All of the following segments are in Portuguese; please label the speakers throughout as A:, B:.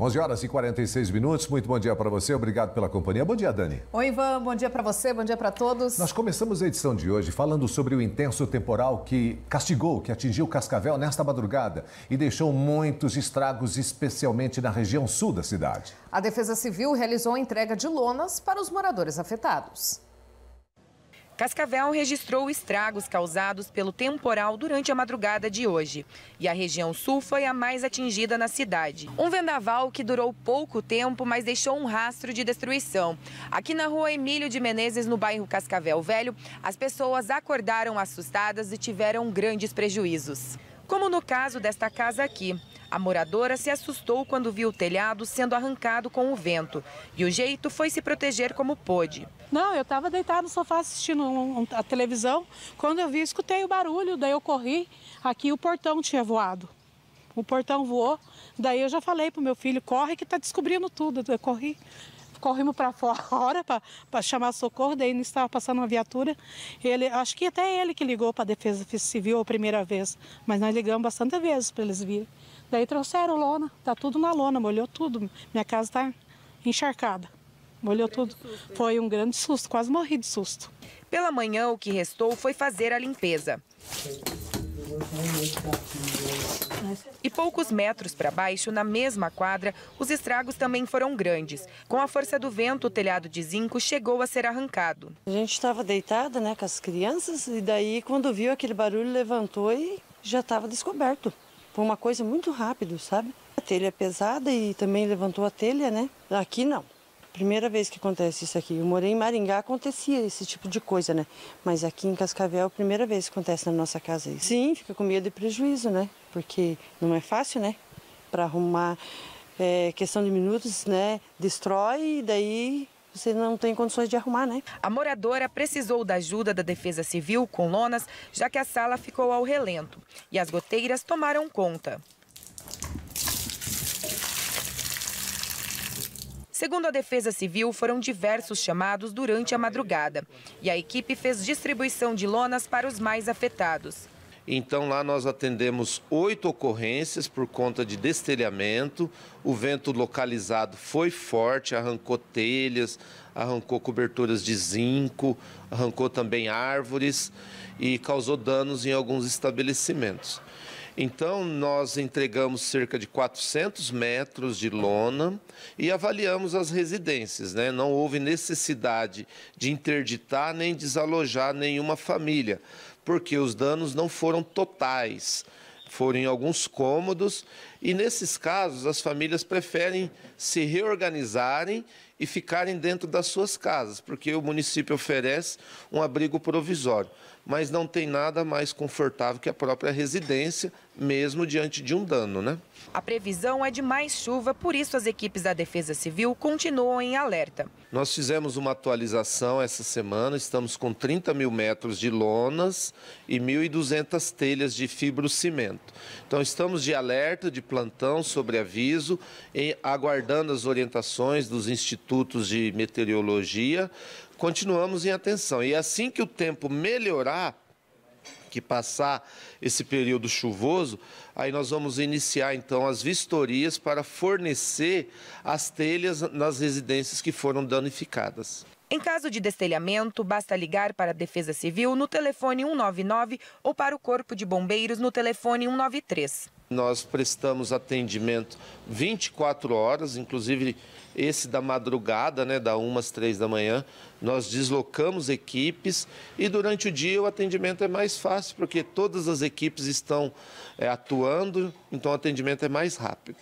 A: 11 horas e 46 minutos. Muito bom dia para você. Obrigado pela companhia. Bom dia, Dani.
B: Oi, Ivan. Bom dia
A: para você. Bom dia para todos. Nós começamos a edição de hoje falando sobre o intenso temporal que castigou, que atingiu Cascavel nesta madrugada e deixou muitos estragos, especialmente na região sul da cidade.
B: A Defesa Civil realizou a entrega de lonas para os moradores afetados. Cascavel registrou
C: estragos causados pelo temporal durante a madrugada de hoje. E a região sul foi a mais atingida na cidade. Um vendaval que durou pouco tempo, mas deixou um rastro de destruição. Aqui na rua Emílio de Menezes, no bairro Cascavel Velho, as pessoas acordaram assustadas e tiveram grandes prejuízos. Como no caso desta casa aqui. A moradora se assustou quando viu o telhado sendo arrancado com o vento e o jeito foi se proteger como pôde. Não, eu estava deitada no sofá assistindo um, um, a televisão. Quando eu vi, escutei o barulho, daí eu corri. Aqui o portão tinha voado. O portão voou. Daí eu já falei pro meu filho, corre que tá descobrindo tudo. Eu corri. Corrimos para fora para chamar socorro, daí não estava passando uma viatura. Ele, acho que até ele que ligou para a Defesa Civil a primeira vez, mas nós ligamos bastante vezes para eles virem. Daí trouxeram lona, tá tudo na lona, molhou tudo. Minha casa tá encharcada. Molhou um tudo. Susto, foi um grande susto, quase morri de susto. Pela manhã, o que restou foi fazer a limpeza. E poucos metros para baixo, na mesma quadra, os estragos também foram grandes. Com a força do vento, o telhado de zinco chegou a ser
A: arrancado. A gente estava deitada né, com as crianças e daí, quando viu aquele barulho, levantou e já estava descoberto. Foi uma coisa muito rápido, sabe? A telha é pesada e também levantou a telha, né? Aqui não. Primeira vez que acontece isso aqui. Eu morei em Maringá, acontecia esse tipo de coisa, né? Mas aqui em Cascavel, é primeira vez que acontece na nossa casa isso. Sim, fica com medo e prejuízo, né? Porque não é fácil, né? Para arrumar é, questão de minutos, né? Destrói e daí você não tem condições de arrumar, né?
C: A moradora precisou da ajuda da Defesa Civil com lonas, já que a sala ficou ao relento e as goteiras tomaram conta. Segundo a Defesa Civil, foram diversos chamados durante a madrugada e a equipe fez distribuição de lonas para os mais afetados.
A: Então lá nós atendemos oito ocorrências por conta de destelhamento. O vento localizado foi forte, arrancou telhas, arrancou coberturas de zinco, arrancou também árvores e causou danos em alguns estabelecimentos. Então, nós entregamos cerca de 400 metros de lona e avaliamos as residências. Né? Não houve necessidade de interditar nem desalojar nenhuma família, porque os danos não foram totais. Foram em alguns cômodos e nesses casos, as famílias preferem se reorganizarem e ficarem dentro das suas casas, porque o município oferece um abrigo provisório. Mas não tem nada mais confortável que a própria residência, mesmo diante de um dano, né?
C: A previsão é de mais chuva, por isso as equipes da Defesa Civil continuam em alerta.
A: Nós fizemos uma atualização essa semana, estamos com 30 mil metros de lonas e 1.200 telhas de fibrocimento. Então estamos de alerta, de plantão sobre aviso, em, aguardando as orientações dos institutos de meteorologia. Continuamos em atenção. E assim que o tempo melhorar, que passar esse período chuvoso, aí nós vamos iniciar então as vistorias para fornecer as telhas nas residências que foram danificadas.
C: Em caso de destelhamento, basta ligar para a Defesa Civil no telefone 199 ou para o Corpo de Bombeiros no telefone 193.
A: Nós prestamos atendimento 24 horas, inclusive esse da madrugada, né, da 1 às 3 da manhã. Nós deslocamos equipes e durante o dia o atendimento é mais fácil, porque todas as equipes estão é, atuando, então o atendimento é mais rápido.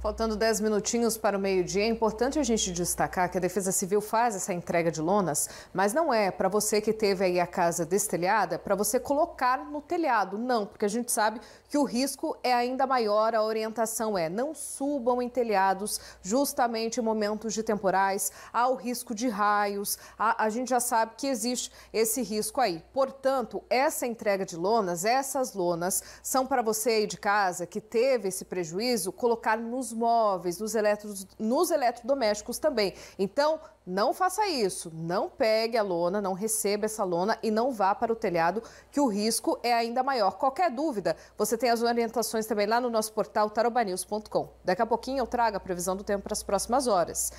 B: Faltando 10 minutinhos para o meio-dia, é importante a gente destacar que a Defesa Civil faz essa entrega de lonas, mas não é para você que teve aí a casa destelhada, para você colocar no telhado, não, porque a gente sabe que o risco é ainda maior, a orientação é não subam em telhados justamente em momentos de temporais, há o risco de raios, a, a gente já sabe que existe esse risco aí. Portanto, essa entrega de lonas, essas lonas, são para você aí de casa que teve esse prejuízo, colocar nos nos móveis, nos, eletros, nos eletrodomésticos também. Então, não faça isso. Não pegue a lona, não receba essa lona e não vá para o telhado, que o risco é ainda maior. Qualquer dúvida, você tem as orientações também lá no nosso portal tarobanews.com. Daqui a pouquinho eu trago a previsão do tempo para as próximas horas.